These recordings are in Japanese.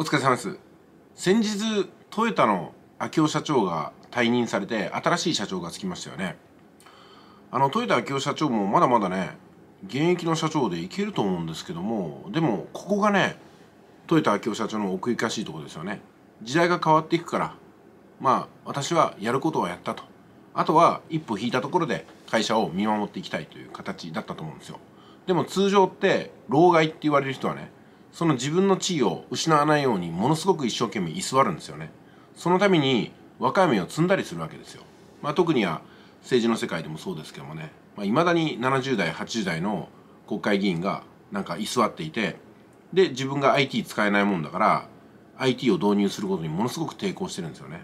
お疲れ様です先日トヨタの秋夫社長が退任されて新しい社長がつきましたよねあのトヨタ秋夫社長もまだまだね現役の社長でいけると思うんですけどもでもここがねトヨタ秋夫社長の奥ゆかしいとこですよね時代が変わっていくからまあ私はやることはやったとあとは一歩引いたところで会社を見守っていきたいという形だったと思うんですよでも通常って老害って言われる人はねその自分の地位を失わないようにものすごく一生懸命居座るんですよねそのために若い芽を積んだりするわけですよ、まあ、特には政治の世界でもそうですけどもねいまあ、未だに70代80代の国会議員がなんか居座っていてで自分が IT 使えないもんだから IT を導入することにものすごく抵抗してるんですよね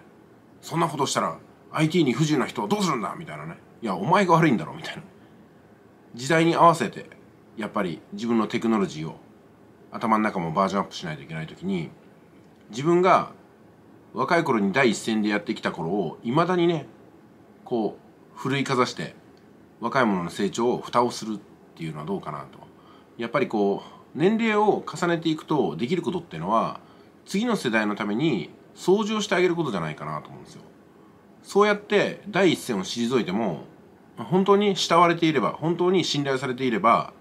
そんなことしたら IT に不自由な人はどうするんだみたいなねいやお前が悪いんだろみたいな時代に合わせてやっぱり自分のテクノロジーを頭の中もバージョンアップしないといけない時に自分が若い頃に第一線でやってきた頃をいまだにねこう奮いかざして若い者の成長を蓋をするっていうのはどうかなとやっぱりこう年齢を重ねていくとできることっていうのは次の世代のために掃除をしてあげることじゃないかなと思うんですよそうやって第一線を退いても本当に慕われていれば本当に信頼されていれば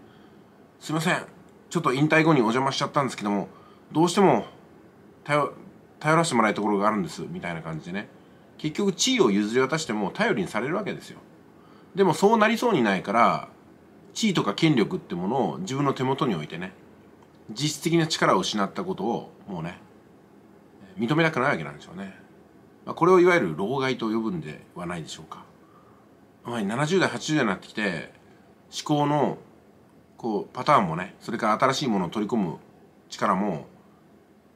すいませんちょっと引退後にお邪魔しちゃったんですけどもどうしても頼らせてもらいたいところがあるんですみたいな感じでね結局地位を譲り渡しても頼りにされるわけですよでもそうなりそうにないから地位とか権力ってものを自分の手元に置いてね実質的な力を失ったことをもうね認めたくないわけなんでしょうねこれをいわゆる老害と呼ぶんではないでしょうか70代80代になってきて思考のこうパターンもねそれから新しいものを取り込む力も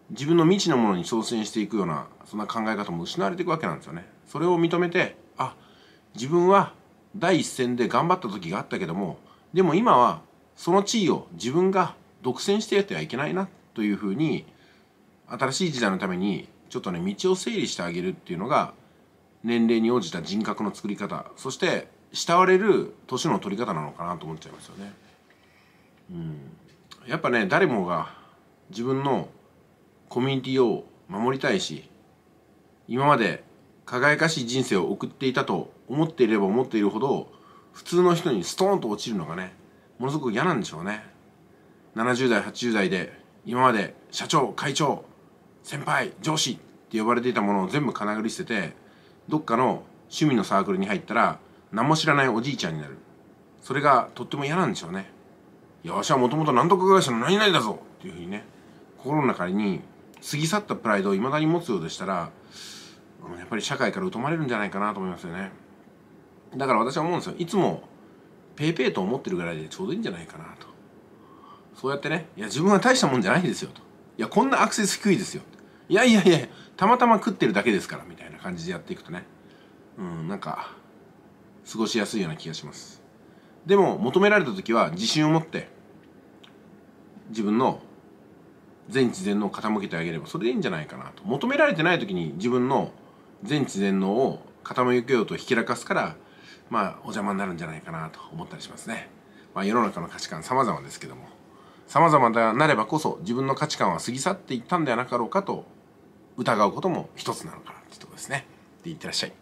自分の未知のものに挑戦していくようなそんな考え方も失われていくわけなんですよね。それを認めてあ自分は第一線で頑張った時があったけどもでも今はその地位を自分が独占してやってはいけないなというふうに新しい時代のためにちょっとね道を整理してあげるっていうのが年齢に応じた人格の作り方そして慕われる年の取り方なのかなと思っちゃいますよね。うんやっぱね誰もが自分のコミュニティを守りたいし今まで輝かしい人生を送っていたと思っていれば思っているほど普通の人にストーンと落ちるのがねものすごく嫌なんでしょうね70代80代で今まで社長会長先輩上司って呼ばれていたものを全部かなぐり捨ててどっかの趣味のサークルに入ったら何も知らないおじいちゃんになるそれがとっても嫌なんでしょうねいや、わしはもともと何とか会社の何々だぞっていうふうにね、心の中に過ぎ去ったプライドを未だに持つようでしたら、やっぱり社会から疎まれるんじゃないかなと思いますよね。だから私は思うんですよ。いつも、ペイペイと思ってるぐらいでちょうどいいんじゃないかなと。そうやってね、いや、自分は大したもんじゃないですよと。いや、こんなアクセス低いですよ。いやいやいや、たまたま食ってるだけですから、みたいな感じでやっていくとね。うん、なんか、過ごしやすいような気がします。でも求められた時は自信を持って自分の全知全能を傾けてあげればそれでいいんじゃないかなと求められてない時に自分の全知全能を傾けようとひきらかすからまあお邪魔になるんじゃないかなと思ったりしますね、まあ、世の中の価値観様々ですけども様々なればこそ自分の価値観は過ぎ去っていったんではなかろうかと疑うことも一つなのかなってとこですねでいってらっしゃい